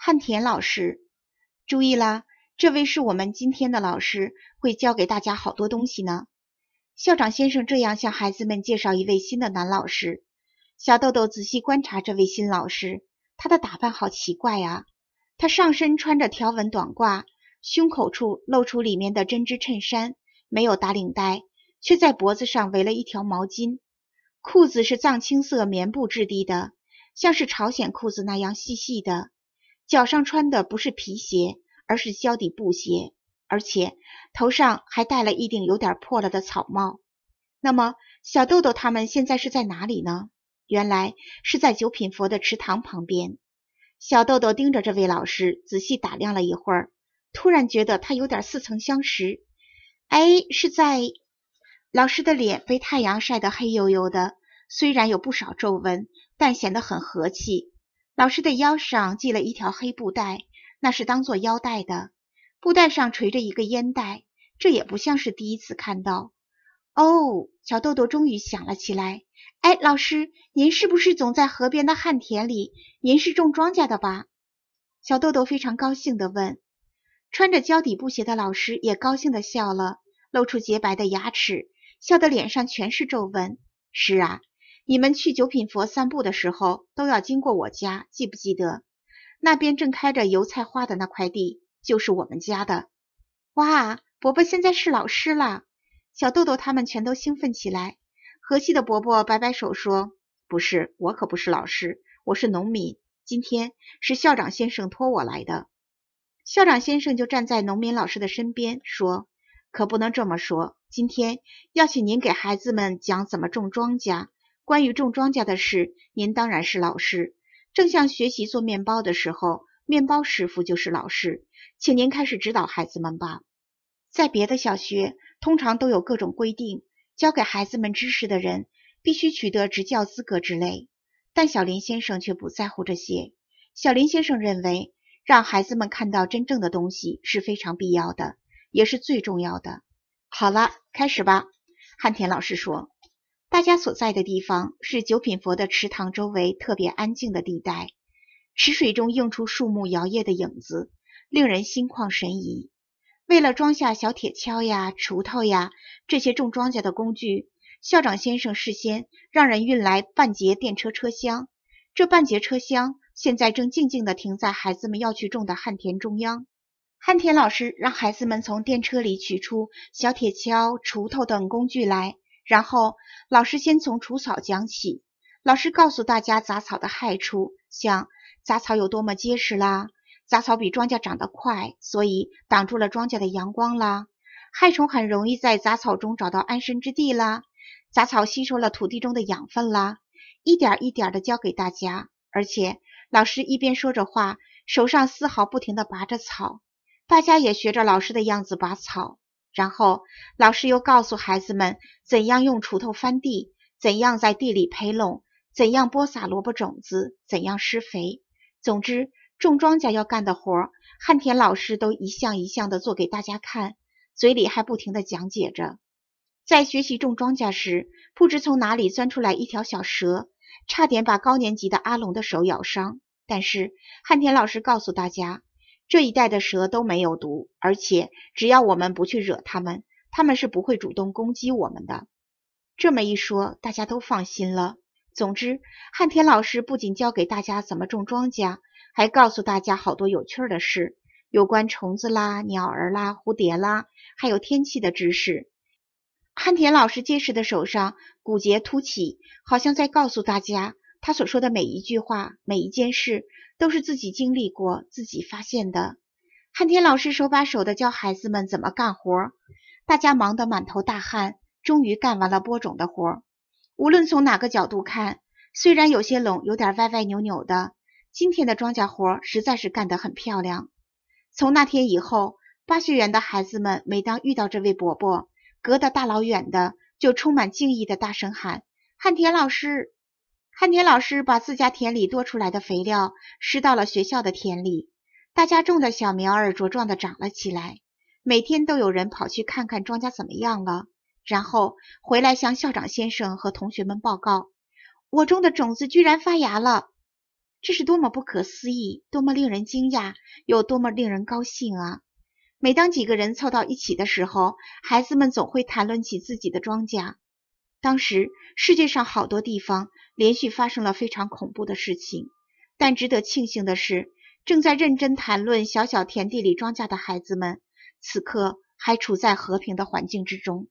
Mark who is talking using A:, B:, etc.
A: 汉田老师，注意啦！这位是我们今天的老师，会教给大家好多东西呢。校长先生这样向孩子们介绍一位新的男老师。小豆豆仔细观察这位新老师，他的打扮好奇怪啊！他上身穿着条纹短褂，胸口处露出里面的针织衬衫，没有打领带，却在脖子上围了一条毛巾。裤子是藏青色棉布质地的，像是朝鲜裤子那样细细的。脚上穿的不是皮鞋，而是胶底布鞋，而且头上还戴了一顶有点破了的草帽。那么，小豆豆他们现在是在哪里呢？原来是在九品佛的池塘旁边。小豆豆盯着这位老师仔细打量了一会儿，突然觉得他有点似曾相识。哎，是在……老师的脸被太阳晒得黑黝黝的，虽然有不少皱纹，但显得很和气。老师的腰上系了一条黑布带，那是当做腰带的。布带上垂着一个烟袋，这也不像是第一次看到。哦，小豆豆终于想了起来。哎，老师，您是不是总在河边的旱田里？您是种庄稼的吧？小豆豆非常高兴地问。穿着胶底布鞋的老师也高兴地笑了，露出洁白的牙齿，笑得脸上全是皱纹。是啊。你们去九品佛散步的时候都要经过我家，记不记得？那边正开着油菜花的那块地就是我们家的。哇，伯伯现在是老师了！小豆豆他们全都兴奋起来。河西的伯伯摆摆手说：“不是，我可不是老师，我是农民。今天是校长先生托我来的。”校长先生就站在农民老师的身边说：“可不能这么说，今天要请您给孩子们讲怎么种庄稼。”关于种庄稼的事，您当然是老师。正像学习做面包的时候，面包师傅就是老师。请您开始指导孩子们吧。在别的小学，通常都有各种规定，教给孩子们知识的人必须取得执教资格之类。但小林先生却不在乎这些。小林先生认为，让孩子们看到真正的东西是非常必要的，也是最重要的。好了，开始吧。汉田老师说。大家所在的地方是九品佛的池塘周围特别安静的地带，池水中映出树木摇曳的影子，令人心旷神怡。为了装下小铁锹呀、锄头呀这些种庄稼的工具，校长先生事先让人运来半节电车车厢，这半节车厢现在正静静地停在孩子们要去种的旱田中央。旱田老师让孩子们从电车里取出小铁锹、锄头等工具来。然后老师先从除草讲起，老师告诉大家杂草的害处，像杂草有多么结实啦，杂草比庄稼长得快，所以挡住了庄稼的阳光啦，害虫很容易在杂草中找到安身之地啦，杂草吸收了土地中的养分啦，一点一点的教给大家，而且老师一边说着话，手上丝毫不停的拔着草，大家也学着老师的样子拔草。然后，老师又告诉孩子们怎样用锄头翻地，怎样在地里培垄，怎样播撒萝卜种子，怎样施肥。总之，种庄稼要干的活，汉田老师都一项一项的做给大家看，嘴里还不停的讲解着。在学习种庄稼时，不知从哪里钻出来一条小蛇，差点把高年级的阿龙的手咬伤。但是，汉田老师告诉大家。这一带的蛇都没有毒，而且只要我们不去惹它们，它们是不会主动攻击我们的。这么一说，大家都放心了。总之，汉田老师不仅教给大家怎么种庄稼，还告诉大家好多有趣的事，有关虫子啦、鸟儿啦、蝴蝶啦，还有天气的知识。汉田老师结实的手上骨节凸起，好像在告诉大家。他所说的每一句话，每一件事，都是自己经历过、自己发现的。汉天老师手把手的教孩子们怎么干活，大家忙得满头大汗，终于干完了播种的活。无论从哪个角度看，虽然有些垄有点歪歪扭扭的，今天的庄稼活实在是干得很漂亮。从那天以后，巴学园的孩子们每当遇到这位伯伯，隔得大老远的，就充满敬意的大声喊：“汉天老师。”汉田老师把自家田里多出来的肥料施到了学校的田里，大家种的小苗儿茁壮地长了起来。每天都有人跑去看看庄稼怎么样了，然后回来向校长先生和同学们报告：“我种的种子居然发芽了！”这是多么不可思议，多么令人惊讶，又多么令人高兴啊！每当几个人凑到一起的时候，孩子们总会谈论起自己的庄稼。当时世界上好多地方。连续发生了非常恐怖的事情，但值得庆幸的是，正在认真谈论小小田地里庄稼的孩子们，此刻还处在和平的环境之中。